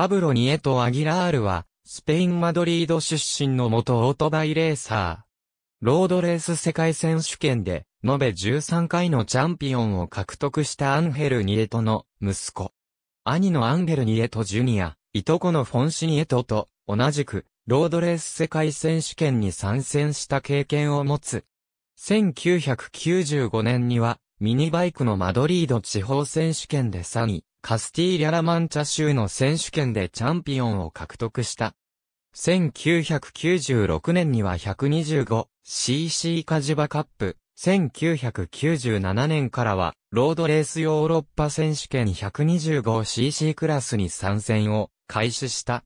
パブロ・ニエト・アギラールは、スペイン・マドリード出身の元オートバイレーサー。ロードレース世界選手権で、延べ13回のチャンピオンを獲得したアンヘル・ニエトの息子。兄のアンヘル・ニエト・ジュニア、いとこのフォンシニエトと、同じく、ロードレース世界選手権に参戦した経験を持つ。1995年には、ミニバイクのマドリード地方選手権で3位。カスティーリャ・ラマンチャ州の選手権でチャンピオンを獲得した。1996年には 125cc カジバカップ、1997年からはロードレースヨーロッパ選手権 125cc クラスに参戦を開始した。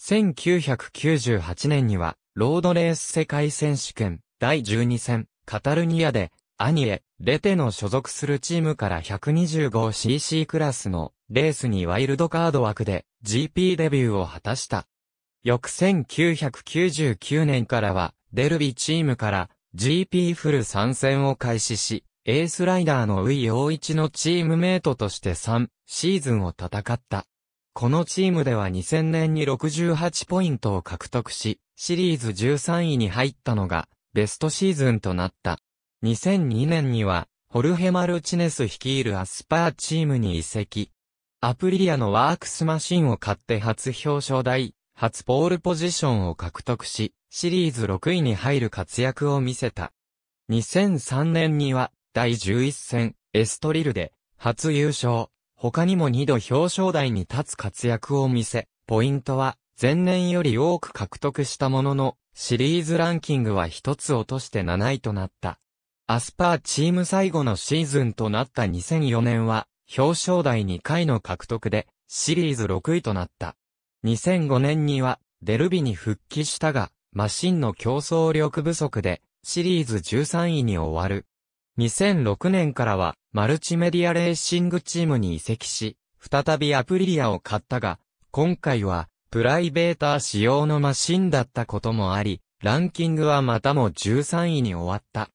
1998年にはロードレース世界選手権第12戦カタルニアでアニエ、レテの所属するチームから 125cc クラスのレースにワイルドカード枠で GP デビューを果たした。翌1999年からは、デルビチームから GP フル参戦を開始し、エースライダーのウイ陽一のチームメイトとして3シーズンを戦った。このチームでは2000年に68ポイントを獲得し、シリーズ13位に入ったのがベストシーズンとなった。2002年には、ホルヘ・マルチネス率いるアスパーチームに移籍。アプリリアのワークスマシンを買って初表彰台、初ポールポジションを獲得し、シリーズ6位に入る活躍を見せた。2003年には、第11戦、エストリルで、初優勝。他にも2度表彰台に立つ活躍を見せ、ポイントは、前年より多く獲得したものの、シリーズランキングは1つ落として7位となった。アスパーチーム最後のシーズンとなった2004年は、表彰台2回の獲得で、シリーズ6位となった。2005年には、デルビに復帰したが、マシンの競争力不足で、シリーズ13位に終わる。2006年からは、マルチメディアレーシングチームに移籍し、再びアプリリアを買ったが、今回は、プライベーター仕様のマシンだったこともあり、ランキングはまたも13位に終わった。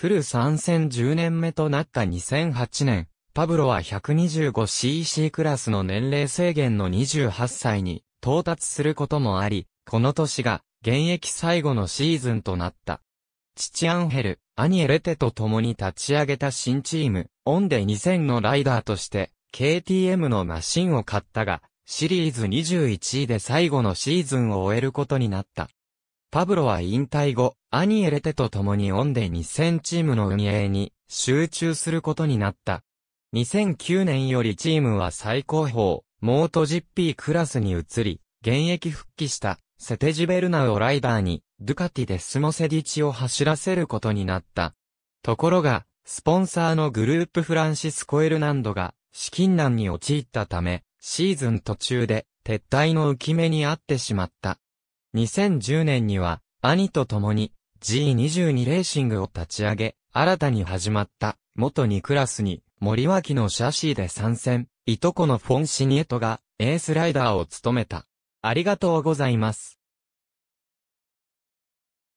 フル参戦10年目となった2008年、パブロは 125cc クラスの年齢制限の28歳に到達することもあり、この年が現役最後のシーズンとなった。父アンヘル、アニエレテと共に立ち上げた新チーム、オンデ2000のライダーとして、KTM のマシンを買ったが、シリーズ21位で最後のシーズンを終えることになった。パブロは引退後、アニエレテと共にオンデ2000チームの運営に集中することになった。2009年よりチームは最高峰、モート GP クラスに移り、現役復帰したセテジベルナをライダーに、ドゥカティでスモセディチを走らせることになった。ところが、スポンサーのグループフランシスコ・エルナンドが、資金難に陥ったため、シーズン途中で、撤退の浮き目にあってしまった。2010年には、兄と共に G22 レーシングを立ち上げ、新たに始まった元2クラスに森脇のシャシーで参戦、いとこのフォンシニエトがエースライダーを務めた。ありがとうございます。